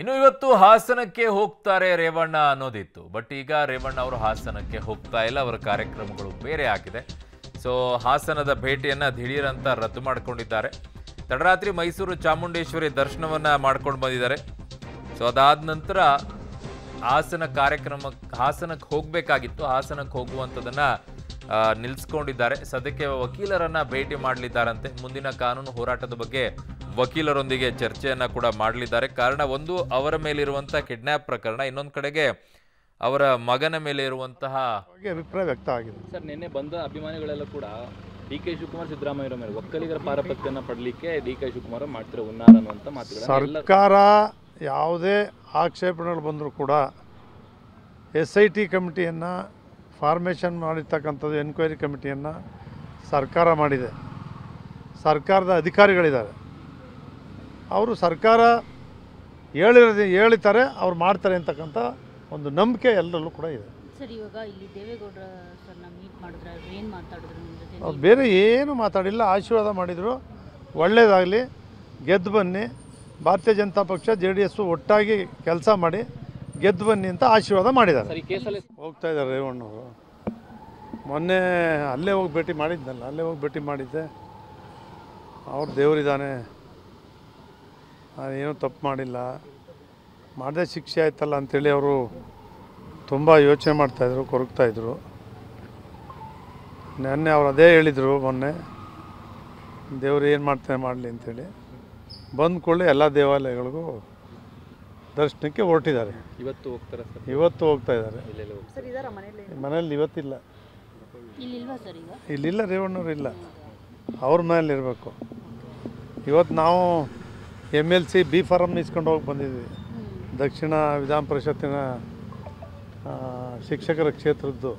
ಇನ್ನು ಇವತ್ತು ಹಾಸನಕ್ಕೆ ಹೋಗ್ತಾರೆ ರೇವಣ್ಣ ಅನ್ನೋದಿತ್ತು ಬಟ್ ಈಗ ರೇವಣ್ಣ ಅವರು ಹಾಸನಕ್ಕೆ ಹೋಗ್ತಾ ಇಲ್ಲ ಅವರ ಕಾರ್ಯಕ್ರಮಗಳು ಬೇರೆ ಆಗಿದೆ ಸೊ ಹಾಸನದ ಭೇಟಿಯನ್ನು ದಿಢೀರಂತ ರದ್ದು ಮಾಡಿಕೊಂಡಿದ್ದಾರೆ ತಡರಾತ್ರಿ ಮೈಸೂರು ಚಾಮುಂಡೇಶ್ವರಿ ದರ್ಶನವನ್ನು ಮಾಡ್ಕೊಂಡು ಬಂದಿದ್ದಾರೆ ಸೊ ಅದಾದ ನಂತರ ಹಾಸನ ಕಾರ್ಯಕ್ರಮ ಹಾಸನಕ್ಕೆ ಹೋಗಬೇಕಾಗಿತ್ತು ಹಾಸನಕ್ಕೆ ಹೋಗುವಂಥದ್ದನ್ನು ನಿಲ್ಸ್ಕೊಂಡಿದ್ದಾರೆ ಸದ್ಯಕ್ಕೆ ವಕೀಲರನ್ನು ಭೇಟಿ ಮಾಡಲಿದ್ದಾರಂತೆ ಮುಂದಿನ ಕಾನೂನು ಹೋರಾಟದ ಬಗ್ಗೆ ವಕೀಲರೊಂದಿಗೆ ಚರ್ಚೆಯನ್ನು ಕೂಡ ಮಾಡಲಿದ್ದಾರೆ ಕಾರಣ ಒಂದು ಅವರ ಮೇಲಿರುವಂಥ ಕಿಡ್ನ್ಯಾಪ್ ಪ್ರಕರಣ ಇನ್ನೊಂದು ಕಡೆಗೆ ಅವರ ಮಗನ ಮೇಲೆ ಇರುವಂತಹ ಅಭಿಪ್ರಾಯ ವ್ಯಕ್ತ ಆಗಿದೆ ಸರ್ ನಿನ್ನೆ ಬಂದ ಅಭಿಮಾನಿಗಳೆಲ್ಲ ಕೂಡ ಡಿ ಕೆ ಶಿವಕುಮಾರ್ ಸಿದ್ದರಾಮಯ್ಯ ಮೇಲೆ ಒಕ್ಕಲಿಗರ ಪಾರಪತ್ಯವನ್ನು ಪಡಲಿಕ್ಕೆ ಡಿ ಕೆ ಶಿವಕುಮಾರ್ ಮಾಡ್ತಿರೋ ಉನ್ನಾರ ಅನ್ನುವಂಥ ಮಾತುಗಳು ಸರ್ಕಾರ ಯಾವುದೇ ಆಕ್ಷೇಪಣೆಗಳು ಬಂದರೂ ಕೂಡ ಎಸ್ ಐ ಟಿ ಕಮಿಟಿಯನ್ನು ಫಾರ್ಮೇಷನ್ ಮಾಡಿರ್ತಕ್ಕಂಥದ್ದು ಎನ್ಕ್ವೈರಿ ಕಮಿಟಿಯನ್ನು ಸರ್ಕಾರ ಮಾಡಿದೆ ಸರ್ಕಾರದ ಅಧಿಕಾರಿಗಳಿದ್ದಾರೆ ಅವರು ಸರ್ಕಾರ ಹೇಳಿರೋದು ಹೇಳಿತಾರೆ ಅವ್ರು ಮಾಡ್ತಾರೆ ಅಂತಕ್ಕಂಥ ಒಂದು ನಂಬಿಕೆ ಎಲ್ಲರಲ್ಲೂ ಕೂಡ ಇದೆ ಅವ್ರು ಬೇರೆ ಏನು ಮಾತಾಡಿಲ್ಲ ಆಶೀರ್ವಾದ ಮಾಡಿದರು ಒಳ್ಳೆಯದಾಗಲಿ ಗೆದ್ದು ಬನ್ನಿ ಭಾರತೀಯ ಜನತಾ ಪಕ್ಷ ಜೆ ಡಿ ಎಸ್ಸು ಒಟ್ಟಾಗಿ ಕೆಲಸ ಮಾಡಿ ಗೆದ್ದು ಬನ್ನಿ ಅಂತ ಆಶೀರ್ವಾದ ಮಾಡಿದ್ದಾರೆ ಹೋಗ್ತಾ ಇದ್ದಾರೆ ರೇವಣ್ಣವರು ಮೊನ್ನೆ ಅಲ್ಲೇ ಹೋಗಿ ಭೇಟಿ ಮಾಡಿದ್ನಲ್ಲ ಅಲ್ಲೇ ಹೋಗಿ ಭೇಟಿ ಮಾಡಿದ್ದೆ ಅವ್ರು ದೇವರಿದ್ದಾನೆ ನಾನೇನೂ ತಪ್ಪು ಮಾಡಿಲ್ಲ ಮಾಡದೆ ಶಿಕ್ಷೆ ಆಯ್ತಲ್ಲ ಅಂಥೇಳಿ ಅವರು ತುಂಬ ಯೋಚನೆ ಮಾಡ್ತಾಯಿದ್ರು ಕೊರಗ್ತಾಯಿದ್ರು ನೆನ್ನೆ ಅವ್ರು ಅದೇ ಹೇಳಿದರು ಮೊನ್ನೆ ದೇವರು ಏನು ಮಾಡ್ತಾನೆ ಮಾಡಲಿ ಅಂಥೇಳಿ ಬಂದ್ಕೊಳ್ಳಿ ಎಲ್ಲ ದೇವಾಲಯಗಳಿಗೂ ದರ್ಶನಕ್ಕೆ ಹೊರಟಿದ್ದಾರೆ ಇವತ್ತು ಹೋಗ್ತಾರೆ ಇವತ್ತು ಹೋಗ್ತಾ ಇದ್ದಾರೆ ಮನೇಲಿ ಇವತ್ತಿಲ್ಲ ಇಲ್ಲಿಲ್ಲ ರೇವಣ್ಣವ್ರು ಇಲ್ಲ ಅವ್ರ ಇರಬೇಕು ಇವತ್ತು ನಾವು M L C B form ಇಸ್ಕೊಂಡು ಹೋಗಿ ಬಂದಿದ್ವಿ ದಕ್ಷಿಣ ವಿಧಾನ ಪರಿಷತ್ತಿನ ಶಿಕ್ಷಕರ ಕ್ಷೇತ್ರದ್ದು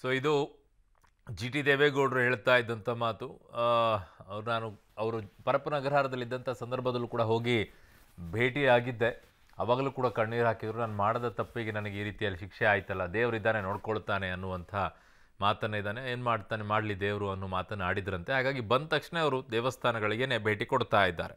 ಸೊ ಇದು ಜಿ ಟಿ ದೇವೇಗೌಡರು ಹೇಳ್ತಾ ಇದ್ದಂಥ ಮಾತು ಅವ್ರು ನಾನು ಅವರು ಪರಪ್ಪನಗ್ರಹಾರದಲ್ಲಿದ್ದಂಥ ಸಂದರ್ಭದಲ್ಲೂ ಕೂಡ ಹೋಗಿ ಭೇಟಿ ಆಗಿದ್ದೆ ಅವಾಗಲೂ ಕೂಡ ಕಣ್ಣೀರು ಹಾಕಿದ್ರು ನಾನು ಮಾಡಿದ ತಪ್ಪಿಗೆ ನನಗೆ ಈ ರೀತಿಯಲ್ಲಿ ಶಿಕ್ಷೆ ಆಯ್ತಲ್ಲ ದೇವರಿದ್ದಾನೆ ನೋಡ್ಕೊಳ್ತಾನೆ ಅನ್ನುವಂಥ ಮಾತನ್ನು ಇದ್ದಾನೆ ಏನು ಮಾಡ್ತಾನೆ ಮಾಡಲಿ ದೇವರು ಅನ್ನೋ ಮಾತನ್ನು ಆಡಿದ್ರಂತೆ ಹಾಗಾಗಿ ಬಂದ ತಕ್ಷಣ ಅವರು ದೇವಸ್ಥಾನಗಳಿಗೇನೆ ಭೇಟಿ ಕೊಡ್ತಾ ಇದ್ದಾರೆ